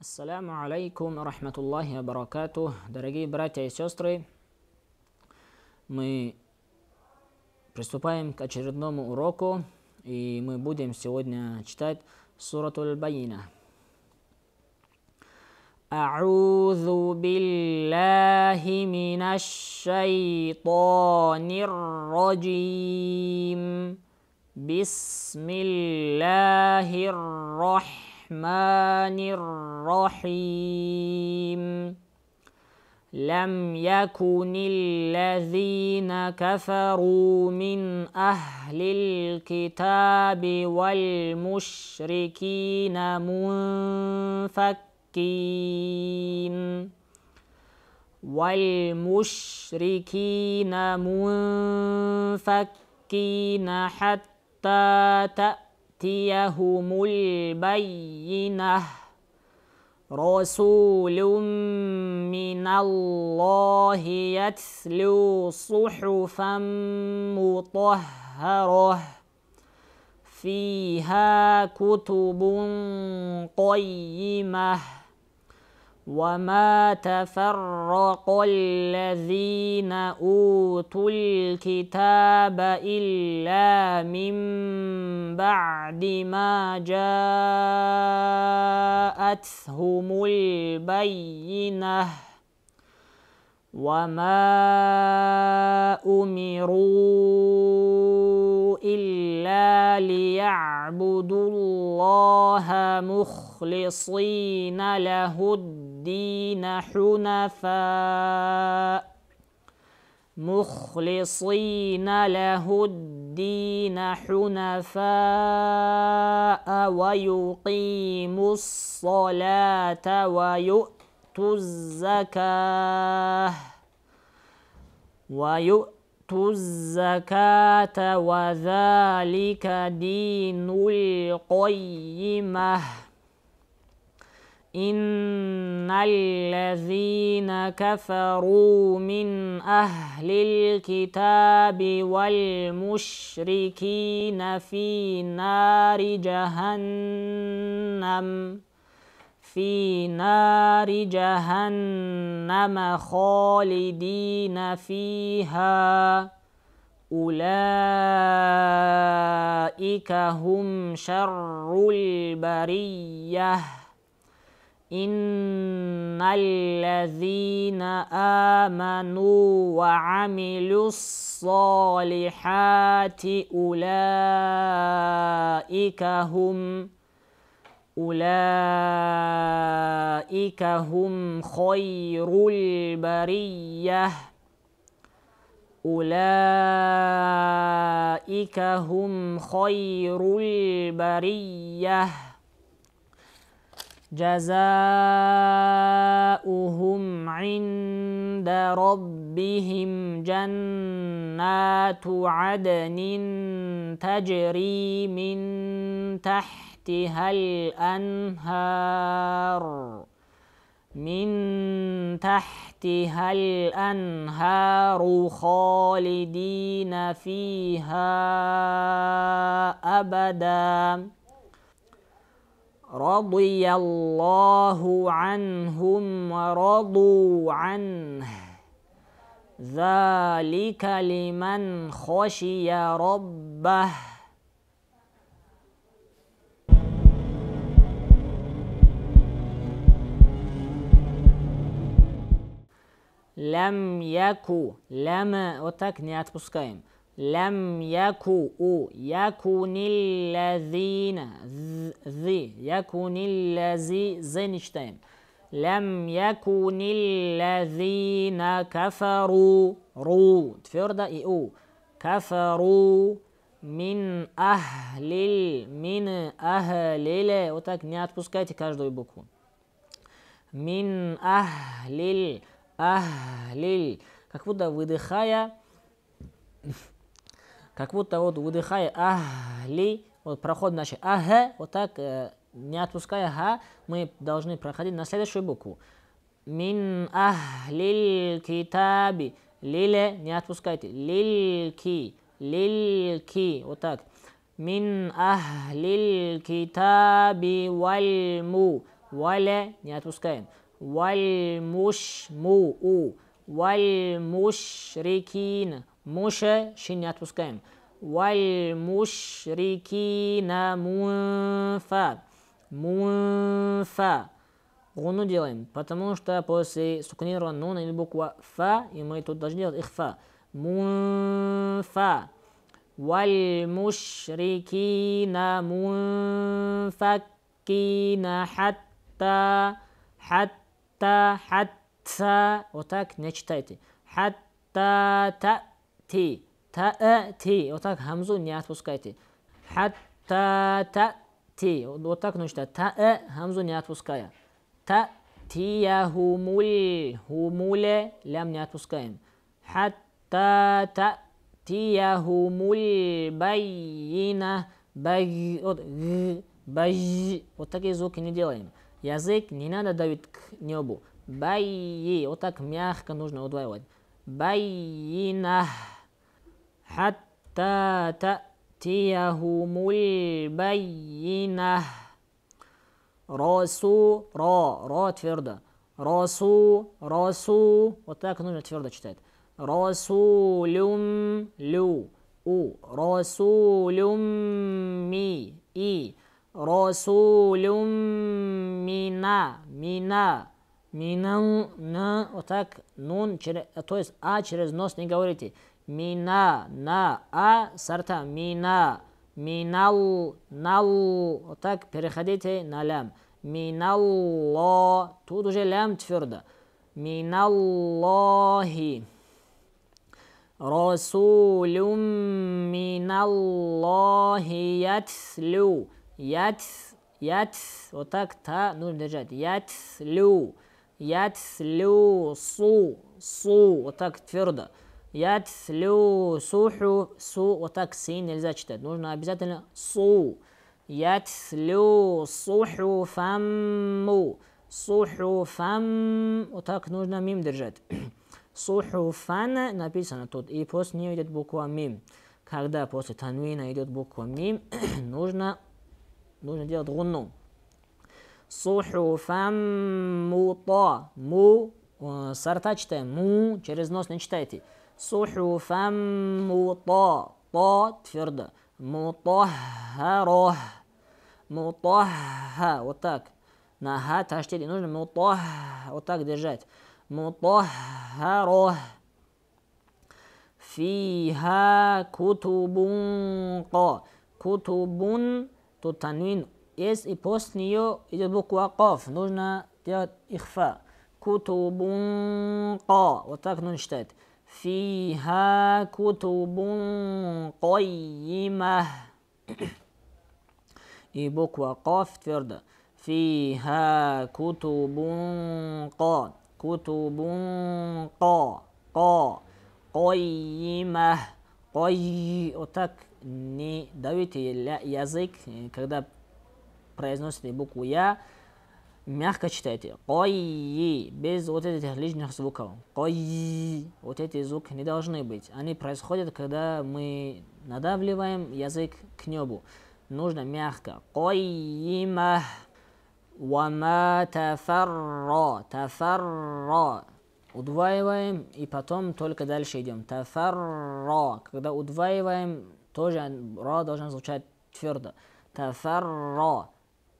Ассаляму алейкум, рахматуллахи баракату. Дорогие братья и сестры, мы приступаем к очередному уроку, и мы будем сегодня читать Суратуль Байина. أعوذ بالله من الشيطان الرجيم بسم الله الرحمن الرحمن الرحيم لم يكن الذين كفروا من أهل الكتاب والمشركين منفكين والمشركين منفكين حتى تأتي تأتيهم البينة رسول من الله يتلو صحفا مطهرة فيها كتب قيمه وما تفرق الذين أوتوا الكتاب إلا من بعد ما جاءتهم البينة وما أمروا إلا ليعبدوا الله مخلصين له الدين الدين حنفاء مخلصين له الدين حنفاء ويقيم الصلاة ويؤتوا الزكاة ويؤتوا الزكاة وذلك دين القيمة إن الذين كفروا من أهل الكتاب والمشركين في نار جهنم في نار جهنم خالدين فيها أولئك هم شر البريه إن الذين آمنوا وعملوا الصالحات أولئك هم أولئك هم خير البرية أولئك هم خير البريه جزاؤهم عند ربهم جنات عدن تجري من تحتها الأنهار من تحتها الأنهار خالدين فيها أبداً رضي الله عنهم ورضوا عنه ذلك لمن خشي ربه لم يكو لم وتكنيات بسكايم Лям яку у якуниллазина зы якуниллязи зы не читаем. Лям якуниллазина кафару ру твердо и у кафару мин ахлиль мин ахлиле вот так не отпускайте каждую букву мин ахлиль ахлиль как будто выдыхая как будто вот выдыхая ахли, вот проход значит ага, вот так, э, не отпуская га, мы должны проходить на следующую букву. Мин ахлиль китаби. Лиле не отпускайте. Лильки. Лильки. Вот так. Мин ахлиль китаби вальму. Вале не отпускаем. муш му у Вальмушму. Вальмушрикин. Муша, шин не отпускаем. Валь мушрики на мунфа. Мунфа. Гуну делаем, потому что после сукнира нуна или буква фа, и мы тут должны делать фа, Мунфа. Валь мушрики на мунфаки на хатта. Хатта, хатта. Вот так не читайте. Хатта, та, ти. Та, ти. Вот так хамзу не отпускайте. Хатта, та, ти. Вот так нужно. Та, хамзу э, не отпуская. Та, тия, хумуль. Хумуле, лям не отпускаем. Хатта, та, тия, хумуль, байина. Бай, вот, бай. Вот такие звуки не делаем. Язык не надо давить к небу. Байи. Вот так мягко нужно удваивать. Байина. حتى تأتيهم البينة راسو را را твердо расу расу вот так нужно твердо читать расулюм лю у расулюм ми и расулюм мина мина мина на вот так нун через то есть а через нос не говорите мина, на, а, сарта, мина, минал, нал, вот так переходите на лям. Миналло, тут уже лям твердо. Миналлохи. Расулюм миналлохи ятлю. Ят, ят, вот так та нужно держать. Ятлю, ятлю, су, су, вот так твердо. Ятслю, суху, су, вот так син нельзя читать. Нужно обязательно су. Ятслю, суху, фамму. Суху, фам. Вот так нужно мим держать. Суху, фан написано тут. И после нее идет буква мим. Когда после танвина идет буква мим, нужно, нужно делать гунну. Суху, фам, му, то. Му. Э, сорта читаем. Му. Через нос не читайте. صحفا مطاطات فردة مطهرة مطه وتاك نها تشتري نوجد مطه وتاك درجات مطهرة فيها كتب قا كتب تتنوين اس اي بوست نيو اذا بوك وقاف نوجنا اخفاء كتب قا وتاك نشتات فيها كتب قيمة إيبوك وقاف فرد فيها كتب قا كتب قا قا قيمة قي отак не давите يزيك когда произносите букву Я, Мягко читайте. Кайи. Без вот этих лишних звуков. Кайи. Вот эти звуки не должны быть. Они происходят, когда мы надавливаем язык к небу. Нужно мягко. Кайима. Вама тафарра. Тафарра. Удваиваем и потом только дальше идем. Тафарра. Когда удваиваем, тоже ра должен звучать твердо. Тафарра.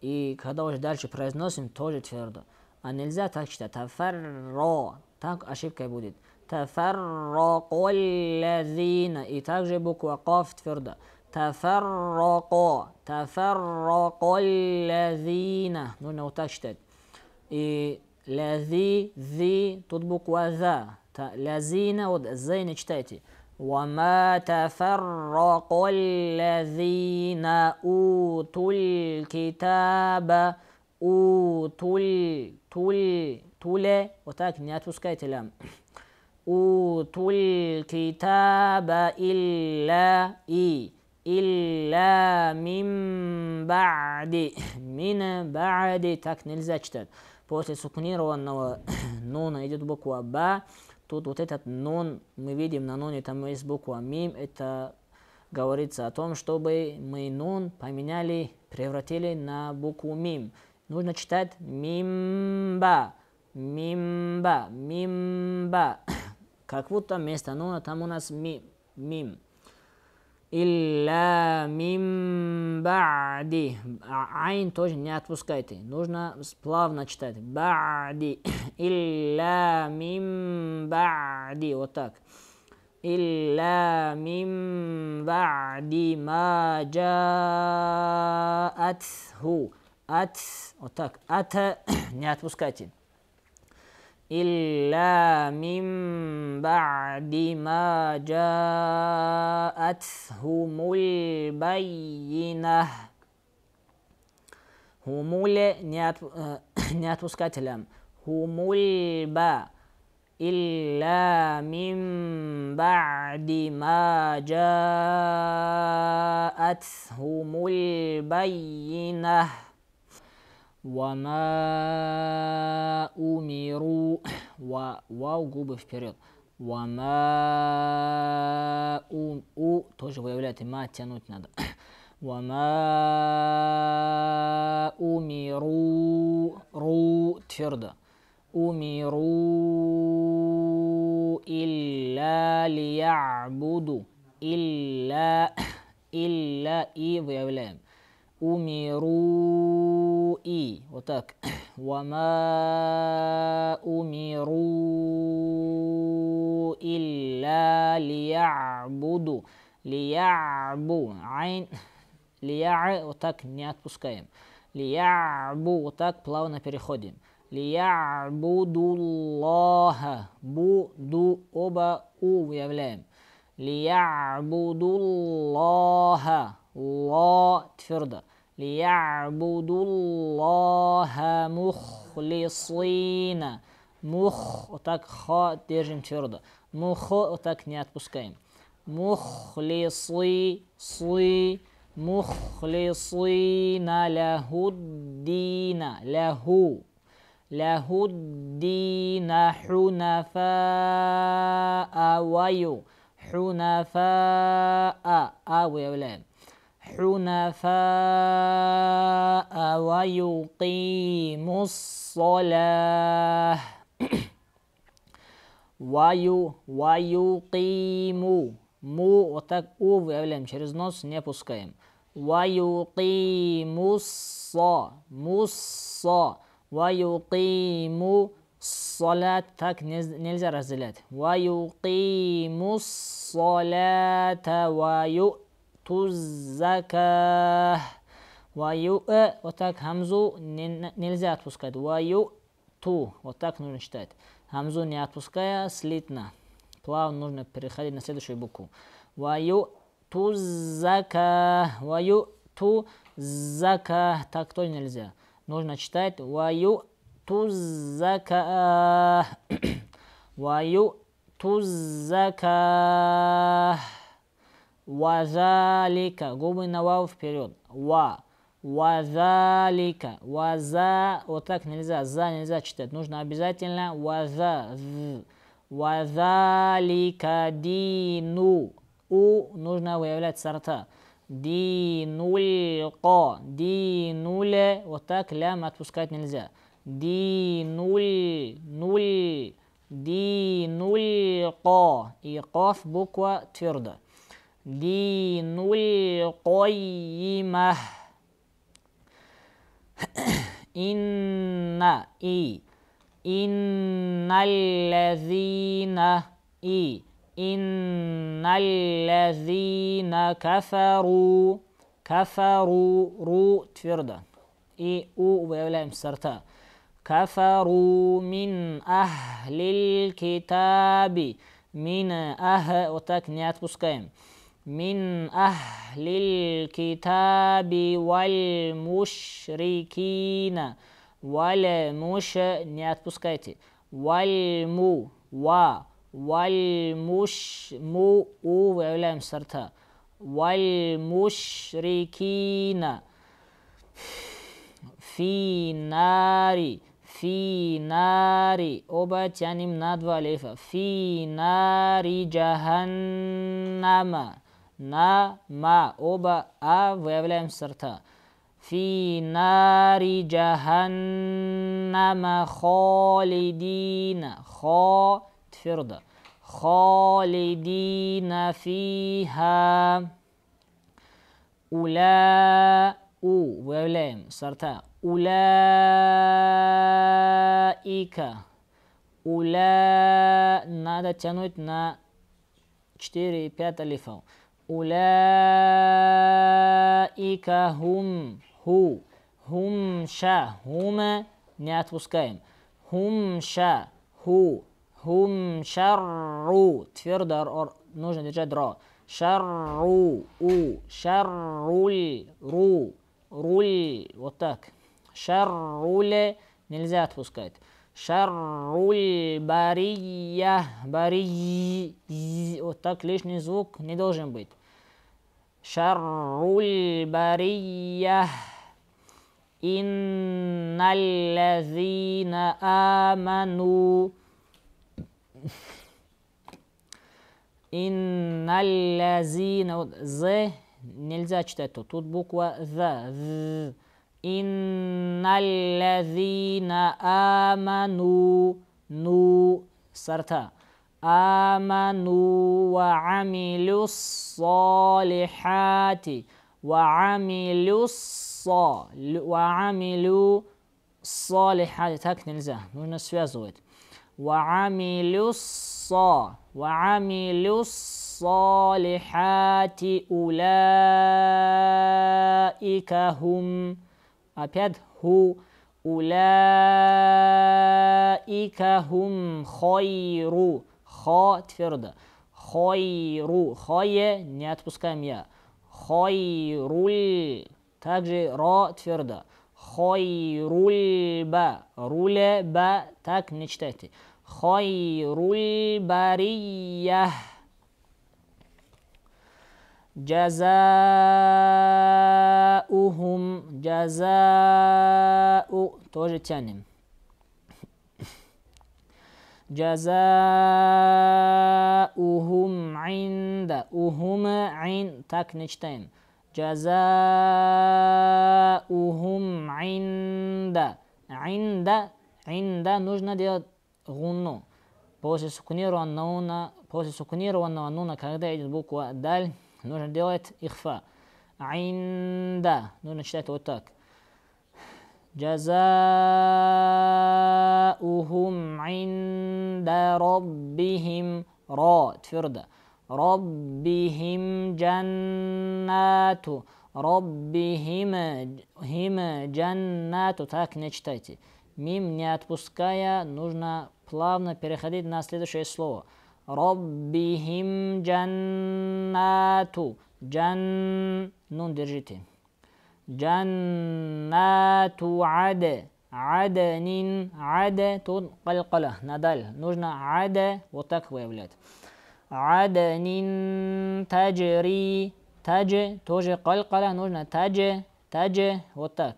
И когда уже дальше произносим, тоже твердо. А нельзя так читать. Тафарро. Так ошибкой будет. Тафаррако лазина. И также буква Каф твердо. Тафаррако. Тафаррако лазина. Нужно вот так читать. И лази, зи, тут буква за. Лазина, вот зейна читайте. وما تفرق الذين أوتوا الكتاب أوتوا تل تل وتاك نياتوس كايتلام أوتوا الكتاب إلا إي إلا من بعد من بعد تاك نلزاجتن بوتي سكنير والنون يجد بكوا با Тут вот этот нон, мы видим на ноне там есть буква мим, это говорится о том, чтобы мы нон поменяли, превратили на букву мим. Нужно читать мимба, мимба, мимба. Как будто вместо нона там у нас мим. Илля мимба. Ба'ди. А айн тоже не отпускайте. Нужно плавно читать. Ба'ди. Илля мим ба'ди. Вот так. Илля мим ба'ди ма джаатху. Ат. Вот так. Ата. Не отпускайте. إلا من بعد ما جاءتهم البينة Humule neatpuskatelam. Humulba illa min ba'di ma ja'athumul bayyinah. وما أمروا و واو вперед وما أم... أو тоже выявляет и ма тянуть надо وما أمروا رو تيردا أمروا إلا ليعبدوا إلا إلا إي ويولام أمروا إي وتاك وما أمروا إلا ليعبدوا ليعبوا عين Лия вот так не отпускаем. Лиябу вот так плавно переходим. Лиябудуллаха. Буду оба у выявляем. Лиябудуллаха. Ла твердо. Лиябудуллаха мухлисина. Мух, вот так ха держим твердо. Мух, вот так не отпускаем. Мухлисы, сы, مخلصين له الدين له له الدين حنفاء ويو حنفاء آه، أو يا ولاد حنفاء ويقيم الصلاة ويو ويقيم مو вот так у выявляем через нос не опускаем ويقيموا الصلاة مصا ويقيموا الصلاة так нельзя разделять ويقيموا الصلاة ويؤتوا الزكاة ويؤ вот так хамзу нельзя отпускать ويؤتوا вот так нужно читать хамзу не отпуская слитно плавно нужно переходить на следующую букву ويؤ ту зака, ваю ту зака. Так тоже нельзя. Нужно читать ваю ту зака. Ваю ту зака. Вазалика. Губы на вау вперед. Ва. Вазалика. Ваза. Вот так нельзя. За нельзя читать. Нужно обязательно ваза. Вазалика дину. У нужно выявлять сорта. Динулько, динуле, вот так лям отпускать нельзя. Динуль, нуль, ди динулько. И коф буква твердо. Динулькоимах. Инна и. лезина и. إن الذين كفروا كفروا رو تفردا إي أو ويولام سرتا كفروا من أهل الكتاب من أهل نيات بسكيم من أهل الكتاب والمشركين والمش نيات بسكيتي والمو و والمشمو ولام سرتا والمشركين في نار في نار أوبات يعني مناد واليفا في نار جهنم نما أوبا أ ويولام سرتا في نار جهنم خالدين خالدين فرد خالدين فيها أولاء أو ولام صرتا أولئك أولاء надо тянуть на 4 и 5 алифов. أولئك هم هو هم شا هم не отпускаем. هم شا هو Хум шарру. Твердо нужно держать ро. Шарру. У. Шарруль. Ру. Руль. Вот так. Шарруле нельзя отпускать. Шарруль бария. Барий. Вот так лишний звук не должен быть. Шарруль бария. Инналлазина аману. إن الذين ذ نلزا читать توت тут буква إن الذين آمنوا نو سرتا آمنوا وعملوا الصالحات وعملوا الصال وعملوا الصالحات هكذا نلزا نحن نسويها وعملوا الص وعملوا الصالحات أولئك هم أبيض هو أولئك هم خير خا твердо خير خي не отпускаем я خير также ра твердо خير الب руле ба так не читайте خير البريه جزاؤهم جزاء тоже тянем جزاؤهم عند أهم عند так не جزاؤهم عند عند عند нужно делать runo. После сукуниру аннауна, после сукунированного нуна, когда идет буква даль, нужно делать ихфа. Айнда. Нужно читать вот так. جزاؤهم عند ربهم را تفرد ربهم جنات ربهم هم جنات так не читайте мим не отпуская, нужно плавно переходить на следующее слово. Роббихим джаннату. Джан... Ну, держите. Джаннату аде. Аденин. Аде. Тут калькала. Надаль. Нужно аде вот так выявлять. Аденин таджри. Тадж. Тоже калькала. Нужно тадж. Тадж. Вот так.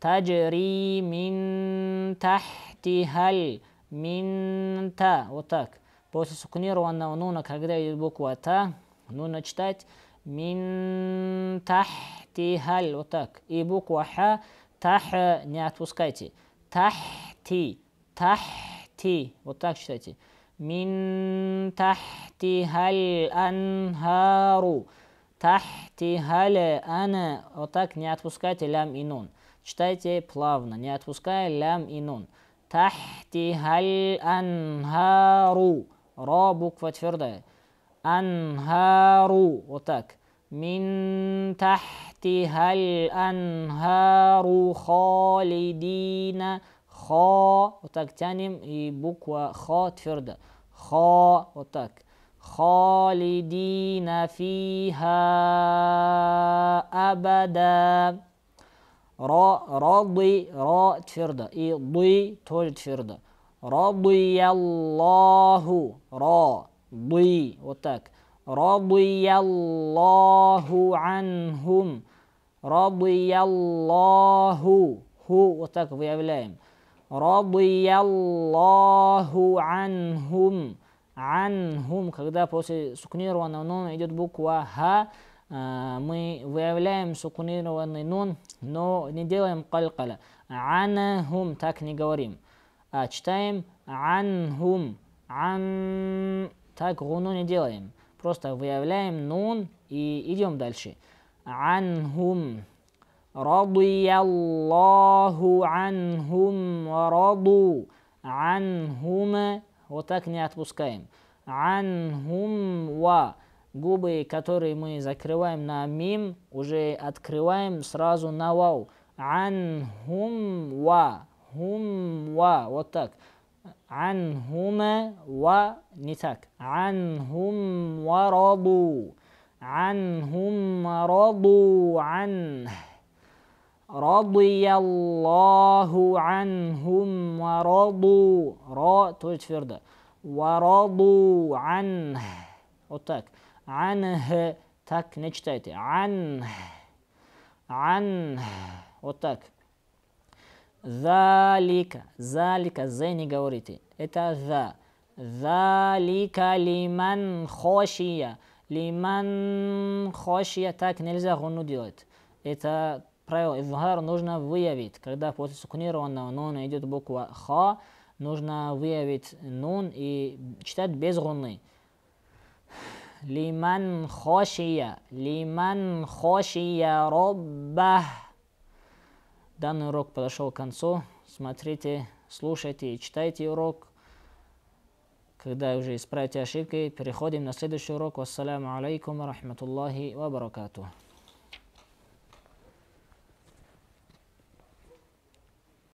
Таджри мин тахтихаль минта. Вот так. После сукнированного нуна, когда идет буква та, нуна читать мин тахтихал Вот так. И буква ха, тах не отпускайте. Тахти, тахти. Вот так читайте. Мин тахтихал анхару. тахтихал ана. Вот так не отпускайте лям и нун. Читайте плавно, не отпуская лям и нун. Тахти халь анхару. Ро буква твердая. Анхару. Вот так. Мин тахти халь анхару холидина. Хо. Вот так тянем. И буква хо тверда. Хо. Вот так. Холидина фиха абада. Ра, роды, ро твердо. И ды тоже твердо. Радыяллаху. ра, ды. Вот так. Радыяллаху анхум. Радыяллаху. Ху. Вот так выявляем. Радыяллаху анхум. Анхум. Когда после сукнированного нуна идет буква ха, э, мы выявляем сукнированный нун но не делаем калькаля. Анахум так не говорим. А читаем анхум. Ан так гуну не делаем. Просто выявляем нун и идем дальше. Анхум. Радуяллаху анхум раду. Анхума. Вот так не отпускаем. Анхум ва губы, которые мы закрываем на мим, уже открываем сразу на вау. Анхум ва. Хум ва. Вот так. Анхума ва. Не так. Анхум ва раду. Анхум раду ан. رضي الله عنهم ورضوا را то твердо ورضوا عنه вот так анх. Так не читайте. Ан. Ан. Вот так. Залика. Залика. З не говорите. Это за. Залика лиман хошия. Лиман хошия. Так нельзя гуну делать. Это правило. Изгар нужно выявить. Когда после сукнированного нона идет буква ха, нужно выявить нун и читать без гуны лиман хошия, лиман хошия робба. Данный урок подошел к концу. Смотрите, слушайте и читайте урок. Когда уже исправите ошибки, переходим на следующий урок. Вассаламу алейкум рахматуллахи ва баракату.